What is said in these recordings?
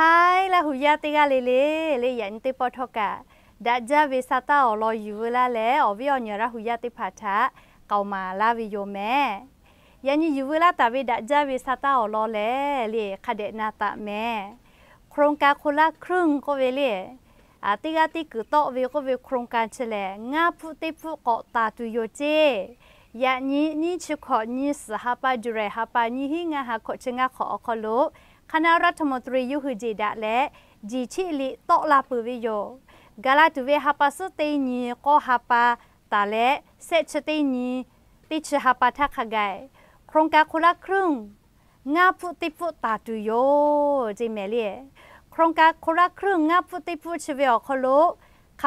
ฮายลาหุยาติกาเลเลเลยันติปทกะดัจาวิสตาอลอยูลาเลอวิออนยราหุยาติพาทะเกามาลาวิโยแมยันยูลาตาวิดัจาวิสตาอลอเลเลคดเดนาตาแมโครงการคนละครึ่งก็เวเลอาติกาติกุโตวิก็เวโครงการเฉลยงาพุติพุกตาตุโยเจยันี้นี่ชิขอนี้สหปาจุเรหปาญี้หิงาหาขอเชงาขอคอลุคณะรัฐมนตรียูฮูจีดะและจีชิลิโตลาปุวิโยกาลาตุเวฮาปาสตีนีโกฮาปาตาเลเซชตีนีติชฮาปาทักขไกโครงการคนละครึ่งงาพุติพุตาตุโยจิเมลีโครงการคนละครึ่งงาพุติพุชเวอคโล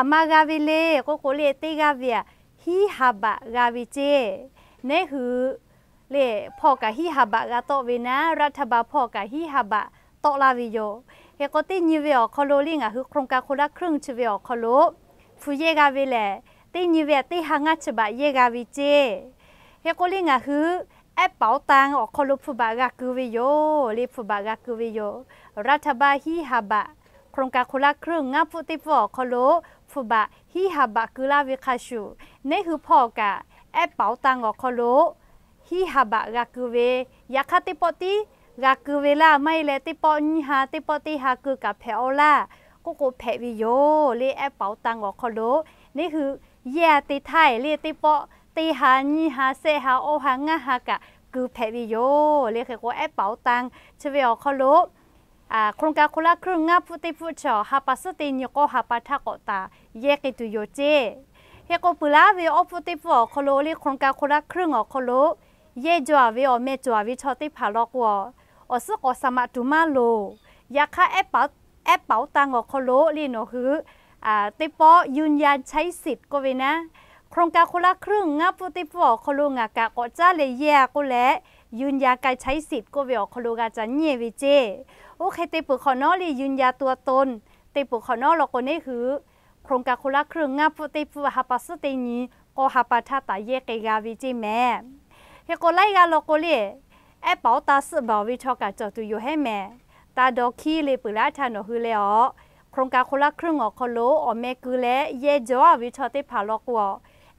ามากาวิเลโกโกเลติกาเวียฮิฮาบะกาวิเจเนหือเล่พ่อกะฮิฮับะกะโตเวนารัฐบาลพ่อกะฮิฮับะโตลาวิโยเฮกตินิเวอคอโลลิงอะคือโครงการคนละครึ่งชเวิตคอโลฟูเยกาเวแลตินิเวติฮางาิบะเยกาวิเจเฮกลิงอะคือแอปเป๋าตังออกคอโลฟูบากะคูวิโยลิฟูบากะคูวิโยรัฐบาลฮิฮับะโครงการคนละครึ่งงับฟุติฟอคอโลฟูบะฮิฮับะคุลาวิคาชูนี่คือพ่อกะ แอปเป๋าตังออกคอโลฮีฮับะกักเวยักติปติกักเวลาไม่เลติปอนฮาติปติฮักกับเพลอลากูกูเพลวิโยเลแอปเปาตังออกคโลนี่คือแย่ติไทยเลติปอติฮานิฮะเซฮาโอหังฮากะกูเพลวิโยเลคือกูแอปเปาตังชเวอคโลอ่าโครงการคนละครึ่งงับพุทธิพุทธชอฮับปัสตินโยโกฮับปัทกตาแยกกันตุโยเจเฮโกปุลาวิโอพุทธิพุทธโคโลเลีโครงการคนละครึ่งออกโคโลเยจัววิโอเมจัววิชอติพาลอกวออสุกอสมาตุมาโลยาคาแอปเปแอปเปาตังอคโล ลีโนฮืออ่าติปอยืนยันใช้สิทธิ์ก็เวนะ โครงการคนละครึ่งงับปุติปอคโลงากะกอจ้าเลยแยก็แลยืนยาการใช้สิทธิ์ก็เวอคโลกาจันเยวิเจ โอเคติปุขอนอลียืนยาตัวตน ติปุขอนอลกนี่คือโครงการคนละครึ่งงับปุติปอฮับปัสตนีก็ฮับปัทตาเยกกาวิเจแม่เฮโกไลกาโลกเลแอปเป๋าตาสบอวิชอกาจอดอยู่ให้แม่ตาดอกี้เลยปุลราชาหนอคือเลยอ๋อโครงการคนละครึ่งออกคโลออแม่คือและเยจอวิชอติพาลอกวอ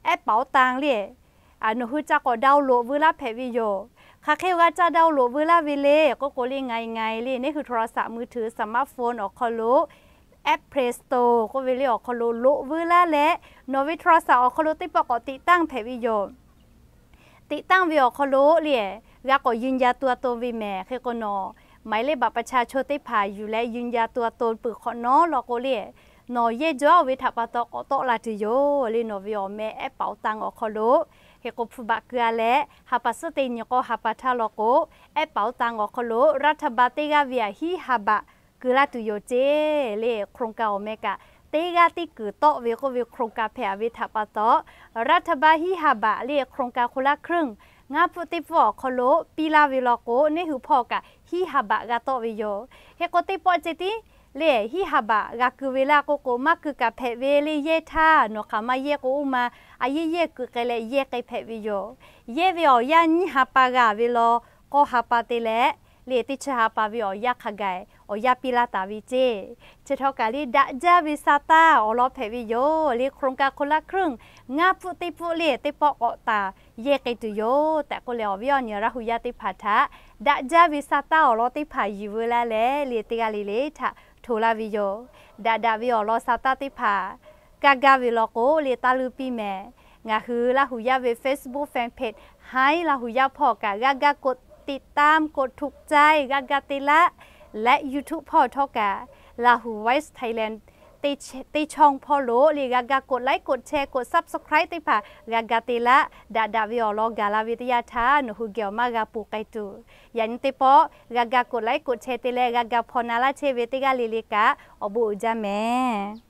แอปเป๋าตังเลยอ่หนูคือจะก็ดาวโลวิลาเพวิโยค่ะแค่ว่าจะดาวโหลดเวลาวิเลก็โกลีไงไงเลยนี่คือโทรศัพท์มือถือสมาร์ทโฟนออกคอลแอปเพลสโตก็วเลออกคอลโลเวลาและโนวิโทรศัพท์ออกคอลติปกติตั้งเพวิโยติตั้งวิโอคโลเลียแล้วก็ยืนยาตัวตนวิแม่เคกนอหมายเลขบัตรประชาชนที่ผ่าอยู่และยืนยาตัวตนปึกคอนอลอกเลียนอเยจ้าวิถับปะตอกโตลาติโยลีนอวิโอแม่แอเปาตังอคโลเฮกบบักเกลเแล่ฮับปัสตินยก็ฮับปัทาลโกแอเปาตังอคโลรัฐบาลติกาเวียฮีฮับะกลาตุโยเจเลโครงการเมกาตีกาติกือโตวิโกวิโครงการแผ่วิถาปะโตรัฐบาลฮิฮาบะเรียกโครงการคนละครึ่ง งาปุติปอคโลปีลาวิลโกนี่หือพอกะฮิฮาบะกาโตวิโยเฮกติปอเจติเลฮิฮาบะกาคือเวลาโกโกมาคือกะแผ่เวเลเยท่าเนาะค่มาเยโกอุมาอายเยกือเกเลเยไกแผ่วิโยเยวิอยันฮิฮาปะกาวิโลก็ฮาปะติเลเลียติชาปาวิออยาขกายอยาปิลาตาวิเจเชทอกาลีดะจาวิซาตาอลอเพวิโยเลียโครงการคนละครึ่ง งาปุติปุเลียติปอกอตาเยกตุโยแต่ก็เลอวิออนยราหุยาติพัทะดะจาวิซาตาอลอติพายิเวลาเลเลียติกาลิเลทะโทลาวิโยดะดาวิอลอซาตาติพากากาวิโลโกเลียตาลูปีแมงาฮือลาหุยาเวเฟซบุ๊กแฟนเพจให้ลาหุยาพอกากากากดติดตามกดถูกใจกากาติละและ YouTube พ่อทอกาลาหูไวส์ไทยแลนด์ตีตช่องพอโลหรือกากากดไลค์กดแชร์กดซับสไครต์ติผ่ากากาติละดาดาวิโอโลกาลาวิทยาทานหูเกี่ยวมากาปูไกตูยันติปอกากากดไลค์กดแชร์ติเลกากาพอนาลาเชเวติกาลิลิกาอบูจาแมะ